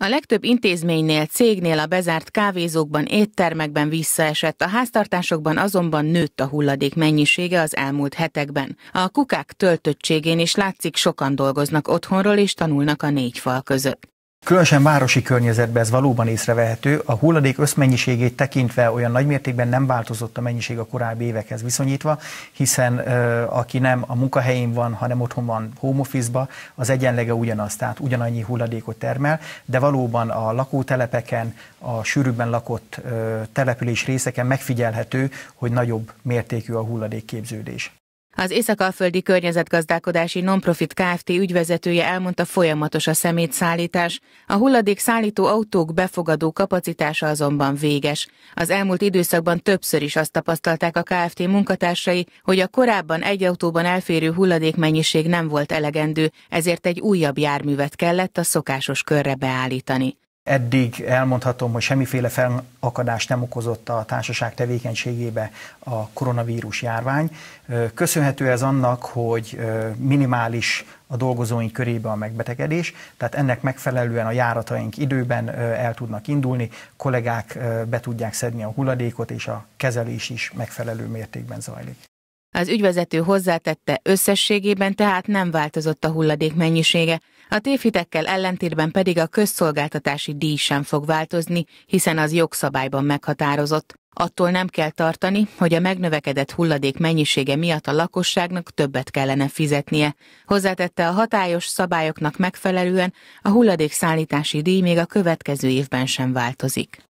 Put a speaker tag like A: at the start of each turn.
A: A legtöbb intézménynél, cégnél, a bezárt kávézókban, éttermekben visszaesett, a háztartásokban azonban nőtt a hulladék mennyisége az elmúlt hetekben. A kukák töltöttségén is látszik, sokan dolgoznak otthonról és tanulnak a négy fal között. Különösen
B: városi környezetben ez valóban észrevehető, a hulladék összmennyiségét tekintve olyan nagymértékben nem változott a mennyiség a korábbi évekhez viszonyítva, hiszen aki nem a munkahelyén van, hanem otthon van home office az egyenlege ugyanaz, tehát ugyanannyi hulladékot termel, de valóban a lakótelepeken, a sűrűbben lakott település részeken megfigyelhető, hogy nagyobb mértékű a hulladékképződés.
A: Az Észak-Alföldi Környezetgazdálkodási Nonprofit Kft. ügyvezetője elmondta folyamatos a szemétszállítás, a hulladék szállító autók befogadó kapacitása azonban véges. Az elmúlt időszakban többször is azt tapasztalták a Kft. munkatársai, hogy a korábban egy autóban elférő hulladékmennyiség nem volt elegendő, ezért egy újabb járművet kellett a szokásos körre beállítani.
B: Eddig elmondhatom, hogy semmiféle felakadást nem okozott a társaság tevékenységébe a koronavírus járvány. Köszönhető ez annak, hogy minimális a dolgozóink körébe a megbetegedés, tehát ennek megfelelően a járataink időben el tudnak indulni, kollégák be tudják szedni a hulladékot, és a kezelés is megfelelő mértékben zajlik.
A: Az ügyvezető hozzátette, összességében tehát nem változott a hulladék mennyisége, a tévhitekkel ellentétben pedig a közszolgáltatási díj sem fog változni, hiszen az jogszabályban meghatározott. Attól nem kell tartani, hogy a megnövekedett hulladék mennyisége miatt a lakosságnak többet kellene fizetnie. Hozzátette a hatályos szabályoknak megfelelően a hulladékszállítási díj még a következő évben sem változik.